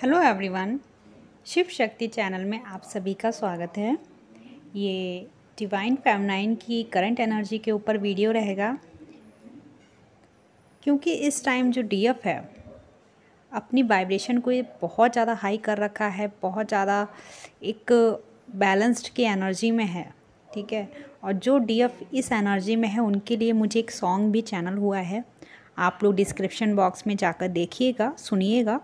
hello everyone Shiv शक्ति channel में आप सभी का स्वागत है ये डिवाइन फैमनाइन की करंट एनर्जी के ऊपर वीडियो रहेगा क्योंकि इस टाइम जो डीएफ है अपनी वाइब्रेशन को ये बहुत ज़्यादा हाई कर रखा है बहुत ज़्यादा एक बैलेंस्ड की एनर्जी में है ठीक है और जो डीएफ इस एनर्जी में है उनके लिए मुझे एक सॉन्ग भी चैनल हुआ है आप लोग डिस्क्रिप्शन बॉक्स में जाकर देखिएगा सुनिएगा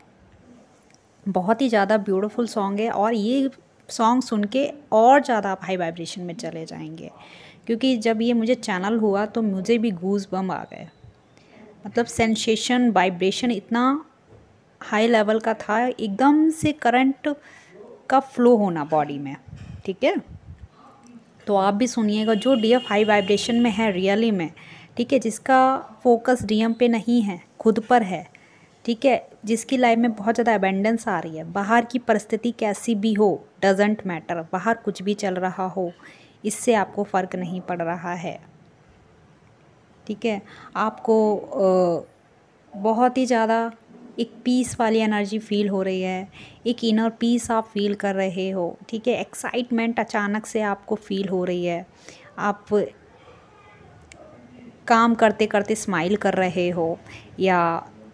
बहुत ही ज़्यादा ब्यूटीफुल सॉन्ग है और ये सॉन्ग सुन के और ज़्यादा आप हाई वाइब्रेशन में चले जाएंगे क्योंकि जब ये मुझे चैनल हुआ तो मुझे भी गूज बम आ गए मतलब सेंसेशन वाइब्रेशन इतना हाई लेवल का था एकदम से करंट का फ्लो होना बॉडी में ठीक है तो आप भी सुनिएगा जो डी एफ हाई वाइब्रेशन में है रियली में ठीक है जिसका फोकस डी एम पे नहीं है खुद पर है ठीक है जिसकी लाइफ में बहुत ज़्यादा अबेंडेंस आ रही है बाहर की परिस्थिति कैसी भी हो डजेंट मैटर बाहर कुछ भी चल रहा हो इससे आपको फ़र्क नहीं पड़ रहा है ठीक है आपको बहुत ही ज़्यादा एक पीस वाली एनर्जी फील हो रही है एक इनर पीस आप फील कर रहे हो ठीक है एक्साइटमेंट अचानक से आपको फील हो रही है आप काम करते करते स्माइल कर रहे हो या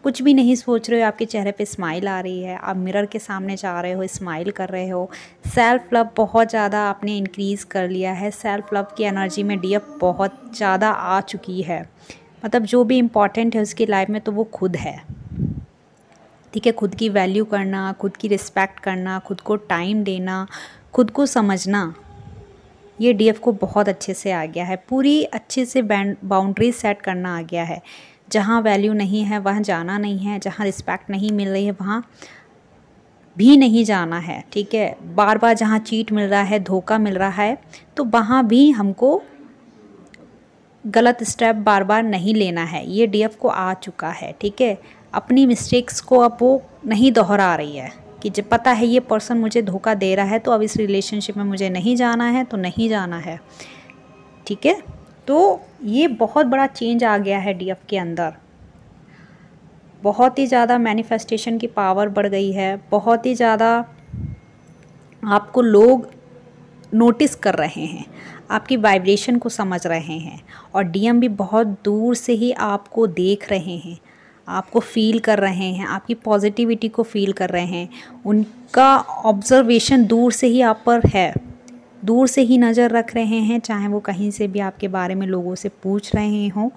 कुछ भी नहीं सोच रहे हो आपके चेहरे पे स्माइल आ रही है आप मिरर के सामने जा रहे हो स्माइल कर रहे हो सेल्फ लव बहुत ज़्यादा आपने इंक्रीज़ कर लिया है सेल्फ लव की एनर्जी में डी बहुत ज़्यादा आ चुकी है मतलब जो भी इम्पॉर्टेंट है उसकी लाइफ में तो वो खुद है ठीक है खुद की वैल्यू करना खुद की रिस्पेक्ट करना खुद को टाइम देना खुद को समझना ये डीएफ को बहुत अच्छे से आ गया है पूरी अच्छे से बाउंड्री सेट करना आ गया है जहाँ वैल्यू नहीं है वहाँ जाना नहीं है जहाँ रिस्पेक्ट नहीं मिल रही है वहाँ भी नहीं जाना है ठीक है बार बार जहाँ चीट मिल रहा है धोखा मिल रहा है तो वहाँ भी हमको गलत स्टेप बार बार नहीं लेना है ये डीएफ को आ चुका है ठीक है अपनी मिस्टेक्स को अब वो नहीं दोहरा रही है कि जब पता है ये पर्सन मुझे धोखा दे रहा है तो अब इस रिलेशनशिप में मुझे नहीं जाना है तो नहीं जाना है ठीक है तो ये बहुत बड़ा चेंज आ गया है डीएफ के अंदर बहुत ही ज़्यादा मैनिफेस्टेशन की पावर बढ़ गई है बहुत ही ज़्यादा आपको लोग नोटिस कर रहे हैं आपकी वाइब्रेशन को समझ रहे हैं और डीएम भी बहुत दूर से ही आपको देख रहे हैं आपको फील कर रहे हैं आपकी पॉजिटिविटी को फील कर रहे हैं उनका ऑब्जर्वेशन दूर से ही आप पर है दूर से ही नज़र रख रहे हैं चाहे वो कहीं से भी आपके बारे में लोगों से पूछ रहे हों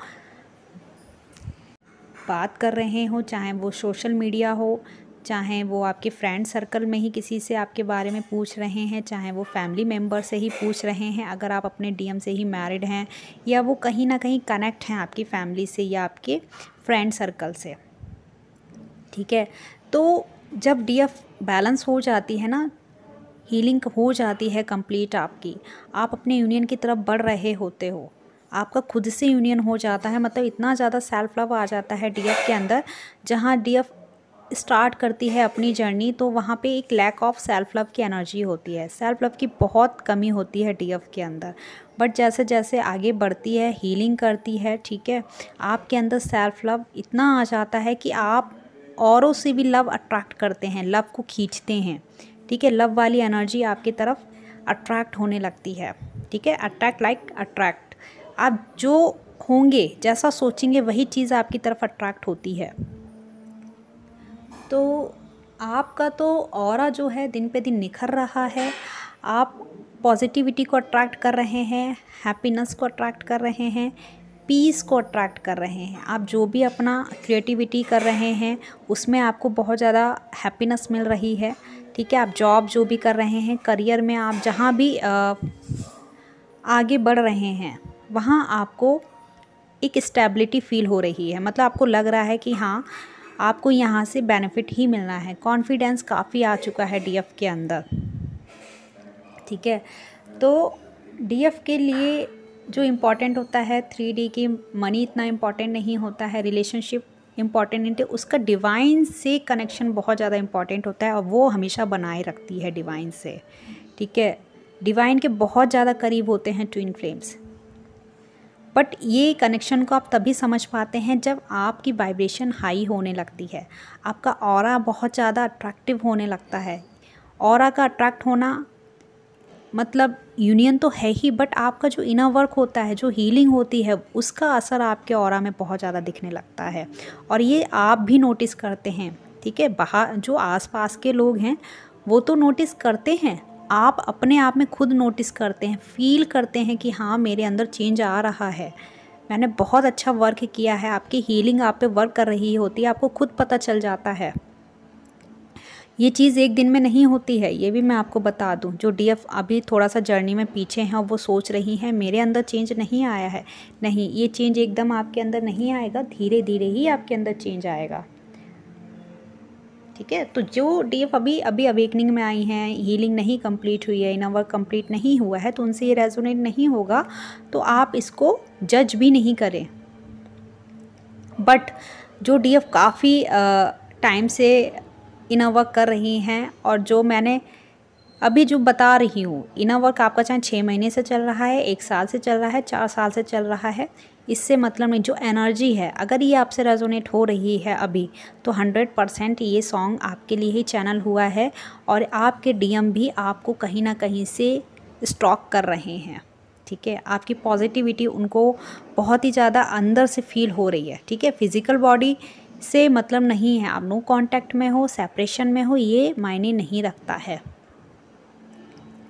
बात कर रहे हों चाहे वो सोशल मीडिया हो चाहे वो आपके फ्रेंड सर्कल में ही किसी से आपके बारे में पूछ रहे हैं चाहे वो फैमिली मेम्बर से ही पूछ रहे हैं अगर आप अपने डीएम से ही मैरिड हैं या वो कहीं ना कहीं कनेक्ट हैं आपकी फैमिली से या आपके फ्रेंड सर्कल से ठीक है तो जब डी बैलेंस हो जाती है ना हीलिंग हो जाती है कंप्लीट आपकी आप अपने यूनियन की तरफ बढ़ रहे होते हो आपका खुद से यूनियन हो जाता है मतलब इतना ज़्यादा सेल्फ लव आ जाता है डीएफ के अंदर जहाँ डीएफ स्टार्ट करती है अपनी जर्नी तो वहाँ पे एक लैक ऑफ सेल्फ लव की एनर्जी होती है सेल्फ लव की बहुत कमी होती है डीएफ के अंदर बट जैसे जैसे आगे बढ़ती है हीलिंग करती है ठीक है आपके अंदर सेल्फ लव इतना आ जाता है कि आप औरों से भी लव अट्रैक्ट करते हैं लव को खींचते हैं ठीक है लव वाली एनर्जी आपकी तरफ अट्रैक्ट होने लगती है ठीक है अट्रैक्ट लाइक अट्रैक्ट आप जो होंगे जैसा सोचेंगे वही चीज़ आपकी तरफ अट्रैक्ट होती है तो आपका तो और जो है दिन पे दिन निखर रहा है आप पॉजिटिविटी को अट्रैक्ट कर रहे हैं हैप्पीनेस को अट्रैक्ट कर रहे हैं पीस को अट्रैक्ट कर रहे हैं आप जो भी अपना क्रिएटिविटी कर रहे हैं उसमें आपको बहुत ज़्यादा हैप्पीनेस मिल रही है ठीक है आप जॉब जो भी कर रहे हैं करियर में आप जहाँ भी आ, आगे बढ़ रहे हैं वहाँ आपको एक स्टेबिलिटी फील हो रही है मतलब आपको लग रहा है कि हाँ आपको यहाँ से बेनिफिट ही मिलना है कॉन्फिडेंस काफ़ी आ चुका है डी के अंदर ठीक है तो डी के लिए जो इम्पॉर्टेंट होता है थ्री डी की मनी इतना इम्पॉर्टेंट नहीं होता है रिलेशनशिप इम्पॉर्टेंट नहीं तो उसका डिवाइन से कनेक्शन बहुत ज़्यादा इम्पॉर्टेंट होता है और वो हमेशा बनाए रखती है डिवाइन से ठीक है डिवाइन के बहुत ज़्यादा करीब होते हैं ट्विन फ्लेम्स बट ये कनेक्शन को आप तभी समझ पाते हैं जब आपकी वाइब्रेशन हाई होने लगती है आपका और बहुत ज़्यादा अट्रैक्टिव होने लगता है और का अट्रैक्ट होना मतलब यूनियन तो है ही बट आपका जो इनर वर्क होता है जो हीलिंग होती है उसका असर आपके और में बहुत ज़्यादा दिखने लगता है और ये आप भी नोटिस करते हैं ठीक है बाहर जो आसपास के लोग हैं वो तो नोटिस करते हैं आप अपने आप में खुद नोटिस करते हैं फील करते हैं कि हाँ मेरे अंदर चेंज आ रहा है मैंने बहुत अच्छा वर्क किया है आपकी हीलिंग आप पे वर्क कर रही होती है आपको खुद पता चल जाता है ये चीज़ एक दिन में नहीं होती है ये भी मैं आपको बता दूं जो डीएफ अभी थोड़ा सा जर्नी में पीछे हैं और वो सोच रही हैं मेरे अंदर चेंज नहीं आया है नहीं ये चेंज एकदम आपके अंदर नहीं आएगा धीरे धीरे ही आपके अंदर चेंज आएगा ठीक है तो जो डीएफ अभी अभी अवेकनिंग में आई हैं हीलिंग नहीं कम्प्लीट हुई है इनावर कम्प्लीट नहीं हुआ है तो उनसे ये रेजोनेट नहीं होगा तो आप इसको जज भी नहीं करें बट जो डी काफ़ी टाइम से इनर वर्क कर रही हैं और जो मैंने अभी जो बता रही हूँ इनर वर्क आपका चाहे छः महीने से चल रहा है एक साल से चल रहा है चार साल से चल रहा है इससे मतलब नहीं जो एनर्जी है अगर ये आपसे रेजोनेट हो रही है अभी तो हंड्रेड परसेंट ये सॉन्ग आपके लिए ही चैनल हुआ है और आपके डीएम भी आपको कहीं ना कहीं से स्टॉक कर रहे हैं ठीक है आपकी पॉजिटिविटी उनको बहुत ही ज़्यादा अंदर से फील हो रही है ठीक है फिज़िकल बॉडी से मतलब नहीं है आप नो कांटेक्ट में हो सेपरेशन में हो ये मायने नहीं रखता है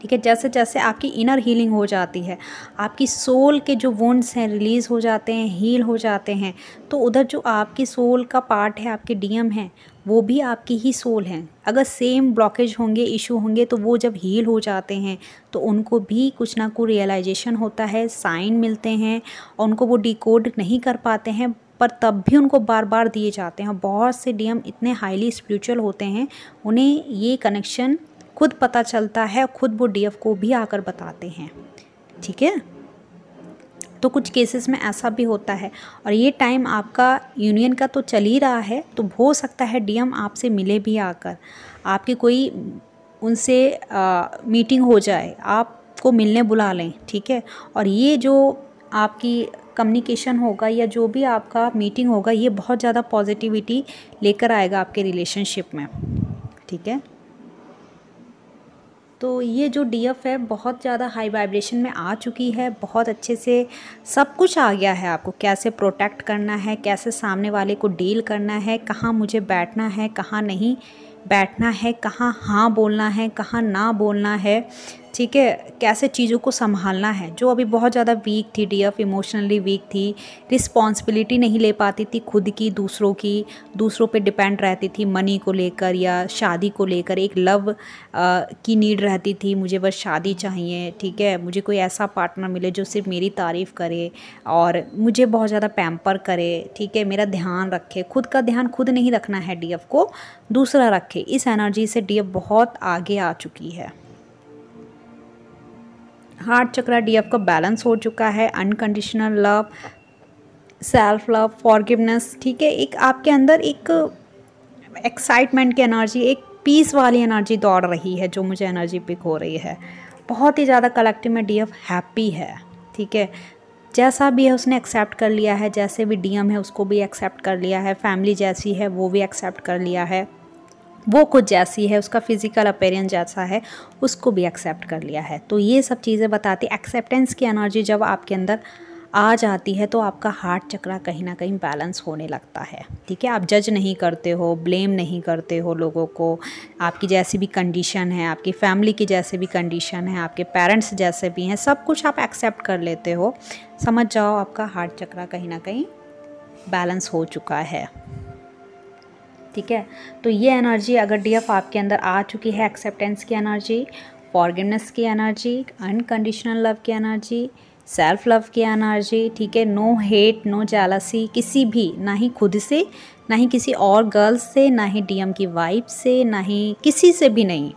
ठीक है जैसे जैसे आपकी इनर हीलिंग हो जाती है आपकी सोल के जो वोन्स हैं रिलीज़ हो जाते हैं हील हो जाते हैं तो उधर जो आपकी सोल का पार्ट है आपके डीएम है वो भी आपकी ही सोल हैं अगर सेम ब्लॉकेज होंगे इशू होंगे तो वो जब हील हो जाते हैं तो उनको भी कुछ ना कुछ रियलाइजेशन होता है साइन मिलते हैं और उनको वो डिकोड नहीं कर पाते हैं पर तब भी उनको बार बार दिए जाते हैं बहुत से डीएम इतने हाईली स्पिरिचुअल होते हैं उन्हें ये कनेक्शन खुद पता चलता है खुद वो डीएफ को भी आकर बताते हैं ठीक है तो कुछ केसेस में ऐसा भी होता है और ये टाइम आपका यूनियन का तो चल ही रहा है तो हो सकता है डीएम आपसे मिले भी आकर आपकी कोई उनसे आ, मीटिंग हो जाए आपको मिलने बुला लें ठीक है और ये जो आपकी कम्युनिकेशन होगा या जो भी आपका मीटिंग होगा ये बहुत ज़्यादा पॉजिटिविटी लेकर आएगा आपके रिलेशनशिप में ठीक है तो ये जो डी एफ है बहुत ज़्यादा हाई वाइब्रेशन में आ चुकी है बहुत अच्छे से सब कुछ आ गया है आपको कैसे प्रोटेक्ट करना है कैसे सामने वाले को डील करना है कहाँ मुझे बैठना है कहाँ नहीं बैठना है कहाँ हाँ बोलना है कहाँ ना बोलना है ठीक है कैसे चीज़ों को संभालना है जो अभी बहुत ज़्यादा वीक थी डीएफ इमोशनली वीक थी रिस्पॉन्सिबिलिटी नहीं ले पाती थी खुद की दूसरों की दूसरों पे डिपेंड रहती थी मनी को लेकर या शादी को लेकर एक लव आ, की नीड रहती थी मुझे बस शादी चाहिए ठीक है मुझे कोई ऐसा पार्टनर मिले जो सिर्फ मेरी तारीफ़ करे और मुझे बहुत ज़्यादा पैम्पर करे ठीक है मेरा ध्यान रखे खुद का ध्यान खुद नहीं रखना है डी को दूसरा रखे इस एनर्जी से डी बहुत आगे आ चुकी है हार्ट चक्रा डी आपका बैलेंस हो चुका है unconditional love self love forgiveness ठीक है एक आपके अंदर एक एक्साइटमेंट की एनर्जी एक पीस वाली एनर्जी दौड़ रही है जो मुझे एनर्जी पिक हो रही है बहुत ही ज़्यादा कलेक्टिव में डी एफ हैप्पी है ठीक है जैसा भी है उसने एक्सेप्ट कर लिया है जैसे भी डीएम है उसको भी एक्सेप्ट कर लिया है फैमिली जैसी है वो भी एक्सेप्ट कर लिया है वो कुछ जैसी है उसका फिज़िकल अपेरेंस जैसा है उसको भी एक्सेप्ट कर लिया है तो ये सब चीज़ें बताती एक्सेप्टेंस की एनर्जी जब आपके अंदर आ जाती है तो आपका हार्ट चक्रा कहीं ना कहीं बैलेंस होने लगता है ठीक है आप जज नहीं करते हो ब्लेम नहीं करते हो लोगों को आपकी जैसी भी कंडीशन है आपकी फैमिली की जैसे भी कंडीशन है आपके पेरेंट्स जैसे भी हैं सब कुछ आप एक्सेप्ट कर लेते हो समझ जाओ आपका हार्ट चक्रा कहीं ना कहीं बैलेंस हो चुका है ठीक है तो ये एनर्जी अगर डी एफ आपके अंदर आ चुकी है एक्सेप्टेंस की एनर्जी फॉरगिवनेस की एनर्जी अनकंडीशनल लव की एनर्जी सेल्फ लव की एनर्जी ठीक है नो हेट नो जालसी किसी भी ना ही खुद से ना ही किसी और गर्ल्स से ना ही डीएम की वाइफ से ना ही किसी से भी नहीं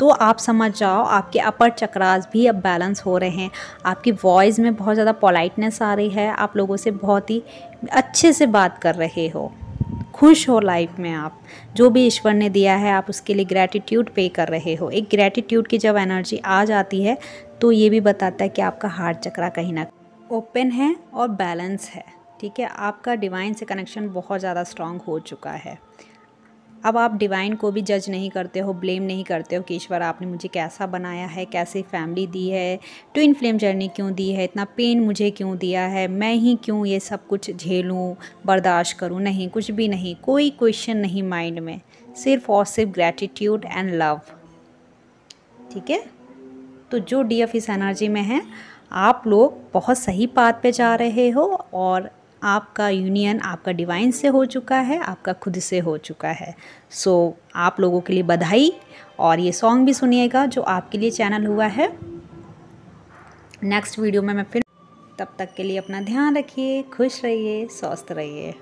तो आप समझ जाओ आपके अपर चक्रास भी अब बैलेंस हो रहे हैं आपकी वॉइस में बहुत ज़्यादा पोलाइटनेस आ रही है आप लोगों से बहुत ही अच्छे से बात कर रहे हो खुश हो लाइफ में आप जो भी ईश्वर ने दिया है आप उसके लिए ग्रैटिट्यूड पे कर रहे हो एक ग्रैटिट्यूड की जब एनर्जी आ जाती है तो ये भी बताता है कि आपका हार्ट चक्रा कहीं ना ओपन है और बैलेंस है ठीक है आपका डिवाइन से कनेक्शन बहुत ज़्यादा स्ट्रांग हो चुका है अब आप डिवाइन को भी जज नहीं करते हो ब्लेम नहीं करते हो कि ईश्वर आपने मुझे कैसा बनाया है कैसी फैमिली दी है ट्विन फ्लेम जर्नी क्यों दी है इतना पेन मुझे क्यों दिया है मैं ही क्यों ये सब कुछ झेलूँ बर्दाश्त करूँ नहीं कुछ भी नहीं कोई क्वेश्चन नहीं माइंड में सिर्फ और सिर्फ ग्रैटिट्यूड एंड लव ठीक है तो जो डी एफ इस एनर्जी में है आप लोग बहुत सही बात पे जा रहे हो और आपका यूनियन आपका डिवाइन से हो चुका है आपका खुद से हो चुका है सो so, आप लोगों के लिए बधाई और ये सॉन्ग भी सुनिएगा जो आपके लिए चैनल हुआ है नेक्स्ट वीडियो में मैं फिर तब तक के लिए अपना ध्यान रखिए खुश रहिए स्वस्थ रहिए